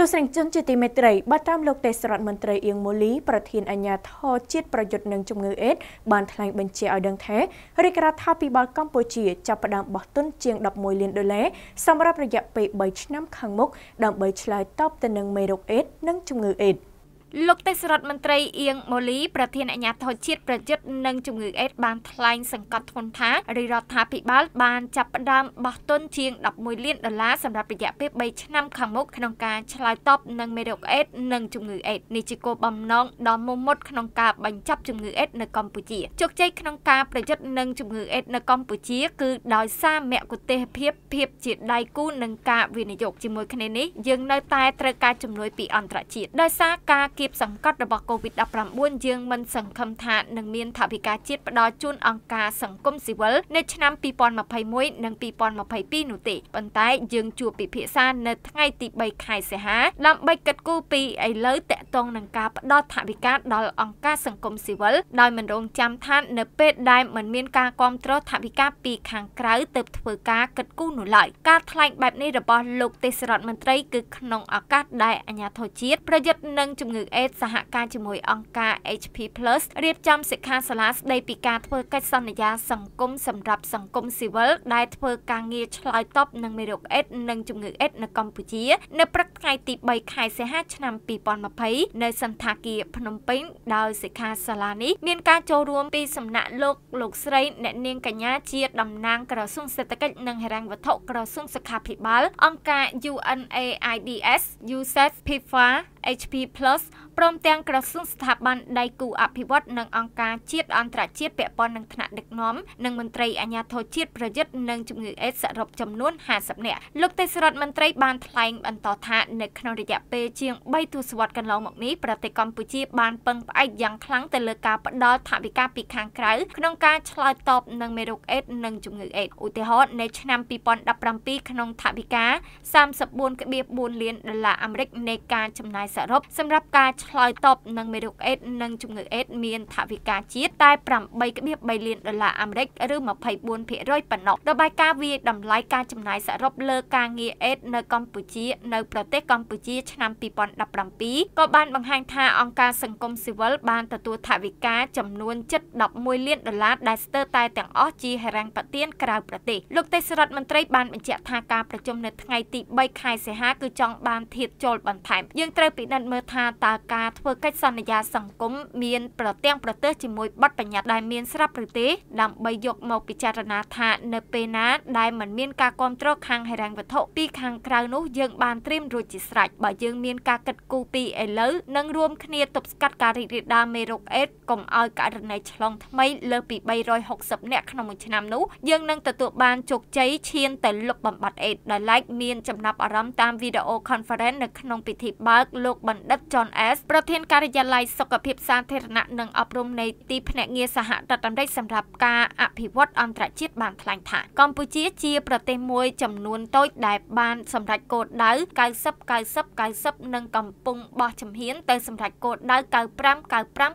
ទស្សនិកជនជាទីមេត្រីបើតាមលោកទេសរដ្ឋមន្ត្រីអៀងម៉ូលីប្រធានអាជ្ញាធរជាតិប្រយុទ្ធនឹងជំងឺអេដបានថ្លែងបញ្ជាឲ្យដឹងថារាជរដ្ឋាភិបាលកម្ពុជាចាប់ផ្ដើមបោះទុនជាង11លានដុល្លារសម្រាប់រយៈពេល3ឆ្នាំខាងមុខដើម្បីឆ្លើយតបទៅនឹងមេរោគអេដនិងជំងឺអេដ។លោកទេសរដ្ឋមន្ត្រីអៀងម៉ូលី ប្រធានអាជ្ញាធរជាតិប្រយុទ្ធនឹងជំងឺអេដបានថ្លែងសង្កត់ធ្ងន់ថារដ្ឋាភិបាលបានចាប់ផ្ដើមបោះទុនជាង11លានដុល្លារសម្រាប់រយៈពេល3ឆ្នាំខាងមុខក្នុងការឆ្លើយតបនឹងមេរោគអេដនិងជំងឺអេដនេះជាគោលបំណងដ៏មុមុតក្នុងការបញ្ចប់ជំងឺអេដនៅកម្ពុជាជោគជ័យក្នុងការប្រយុទ្ធនឹងជំងឺអេដនៅកម្ពុជាគឺដោយសារមគ្គុទេសភាពភាពជាដៃគូនិងការវិនិយោគជាមួយគ្នានេះយើងនៅតែត្រូវការជំនួយពីអន្តរជាតិដោយសារការគភាពសង្កត់របស់ COVID-19 យើងមិនសង្ឃឹមថានឹងមានថវិកាជាតិផ្ដល់ជូនអង្គការសង្គមស៊ីវិលនៅឆ្នាំ2021និង2022នោះទេប៉ុន្តែយើងជួបពិភាក្សានៅថ្ងៃទី3ខែសីហាដើម្បីគិតគូរពីឥឡូវតកតងនឹងការផ្ដល់ថវិកាដល់អង្គការសង្គមស៊ីវិលដោយមិនរងចាំថានៅពេលដែលមិនមានការគ្រប់គ្រងថវិកាពីខាងក្រៅទៅធ្វើការគិតគូរនោះឡើយការថ្លែងបែបនេះរបស់លោកទេសរដ្ឋមន្ត្រីគឺក្នុងឱកាសដែលអាញាធរជាតិប្រយុទ្ធនឹងជំងឺងអេតសហការជាមួយអង្គការ HP Plus រៀបចំសិក្ខាសាលាស្ដីពីការធ្វើកិច្ចសន្យាសង្គមសម្រាប់សង្គមស៊ីវិលដែលធ្វើការងារឆ្លើយតបនឹងមេរោគអេតនិងជំងឺអេតនៅកម្ពុជា នៅព្រឹកថ្ងៃទី3ខែសីហា ឆ្នាំ2020នៅសន្តាគារភ្នំពេញដោយសិក្ខាសាលានេះមានការចូលរួមពីសំណាក់លោកលោកស្រីអ្នកនាងកញ្ញាជាតំណាងក្រសួងសេដ្ឋកិច្ចនិងហិរញ្ញវត្ថុក្រសួងសុខាភិបាលអង្គការ UNAIDS, USAID, PIFA HP Plus ព្រមទាំងក្រសួងស្ថាប័នដៃគូអភិវឌ្ឍនិងអង្គការជាតិអន្តរជាតិពាក់ព័ន្ធនឹងថ្នាក់ដឹកនាំនិងមន្ត្រីអាជ្ញាធរជាតិប្រយុទ្ធនឹងជំងឺអេដសរុបចំនួន50នាក់លោកទេសរដ្ឋមន្ត្រីបានថ្លែងបន្តថានៅក្នុងរយៈពេលជាង3ទសវត្សរ៍កន្លងមកនេះប្រទេសកម្ពុជាបានពឹងផ្អែកយ៉ាងខ្លាំងទៅលើការផ្តល់ថវិកាពីខាងក្រៅក្នុងការឆ្លើយតបនឹងមេរោគអេដនិងជំងឺអេដឧទាហរណ៍នៅឆ្នាំ2017ក្នុងថវិកា34.4លានដុល្លារអាមេរិកនៃការចំណាយសរុបសម្រាប់ការឆ្ឆ្លើយតបនឹងមេរោគអេដនិងជំងឺអេដមានថវិកាជាតិតែ8.3លានដុល្លារអាមេរិកឬ24%ប៉ុណ្ណោះរបាយការណ៍វាយតម្លៃការចំណាយសរុបលើការងារអេដនៅកម្ពុជានៅប្រទេសកម្ពុជាឆ្នាំ2017ក៏បានបង្ហាញថាអង្គការសង្គមស៊ីវិលបានទទួលថវិកាចំនួន7.11លានដុល្លារដែលស្ទើរតែទាំងអស់ជាហិរញ្ញប្បទានក្រៅប្រទេសលោកទេសរដ្ឋមន្ត្រីបានបញ្ជាក់ថាការប្រជុំនៅថ្ងៃទី3ខែសីហាគឺចង់បានធៀបចូលបន្ថែមយើងត្រូវពិនិត្យមើលថាតើការការធ្វើកិច្ចសន្យាសង្គមមានប្រទាំងប្រទេសជាមួយបទបញ្ញត្តិដែលមានស្រាប់ឬទេដើម្បីយកមកពិចារណាថា នៅ ពេលណាដែលมันមានការគ្រប់គ្រងខាងហិរញ្ញវត្ថុពីខាងក្រៅនោះយើង បានត្រៀមរួចជាស្រេចបើយើងមានការកិត្តគូពីឥឡូវនឹងរួមគ្នាទប់ស្កាត់ការរីករាលដាលមេរោគអេដកុំឲ្យករណីឆ្លងថ្មី លើសពី360នាក់ក្នុងមួយឆ្នាំនោះយើងនឹងទទួលបានជោគជ័យឈានទៅលុបបំបាត់អេដដោយឡែកមានចំណាប់អារម្មណ៍តាមវីដេអូ conference នៅក្នុងពិធីបើកលោកបណ្ឌិត John S ប្រធានការិយាល័យសុខភាពសាធារណៈនិងអប់រំនៃទីភ្នាក់ងារសហរដ្ឋអាមេរិកសម្រាប់ការអភិវឌ្ឍអន្តរជាតិបានថ្លែងថាកម្ពុជាជាប្រទេសមួយចំនួនតូចដែលបានសម្រេចគោលដៅ90 90 90និងកំពុងបោះជំហានទៅសម្រេចគោលដៅ95 95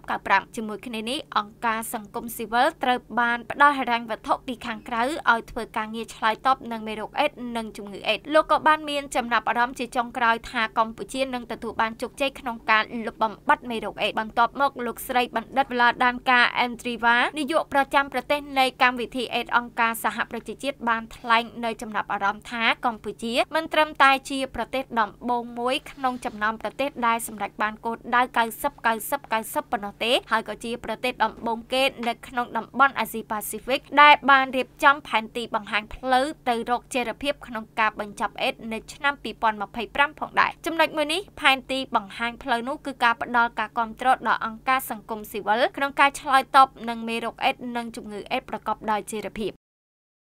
95ជាមួយគ្នានេះអង្គការសង្គមស៊ីវិលត្រូវបានផ្ដល់ហិរញ្ញវត្ថុពីខាងក្រៅឲ្យធ្វើការងារឆ្លើយតបនឹងមេរោគអេដនិងជំងឺអេដលោកក៏បានមានចំណាប់អារម្មណ៍ជាចុងក្រោយថាកម្ពុជានឹងទទួលបានជោគជ័យក្នុងការបំបត្តិមេរោគអេដបន្ទាប់មក លោកស្រីបណ្ឌិតវឡាដានការអេនត្រីវ៉ានាយក ប្រចាំប្រទេសនៃកម្មវិធីអេដអង្គការសហប្រជាជាតិបានថ្លែងនៅចំណាប់អារម្មណ៍ថាកម្ពុជា មិនត្រឹមតែជាប្រទេសដំបូងមួយក្នុងចំណោមប្រទេសដែលសម្រេចបានគោលដៅ90 90 90ប៉ុណ្ណោះទេ ហើយក៏ជាប្រទេសដំបូងគេនៅក្នុងតំបន់អាស៊ីប៉ាស៊ីហ្វិកដែលបានរៀបចំផែនទីបង្ហាញផ្លូវទៅរកចីរភាពក្នុងការបញ្ចប់អេដនៅឆ្នាំ2025ផងដែរចំណុចមួយនេះផែនទីបង្ហាញផ្លូវនោះគឺការផ្ដល់ការគ្រប់គ្រងដល់អង្គការសង្គមស៊ីវិលក្នុងការឆ្លើយតបនឹងមេរោគអេដស៍និងជំងឺអេដស៍ប្រកបដោយចីរភាព។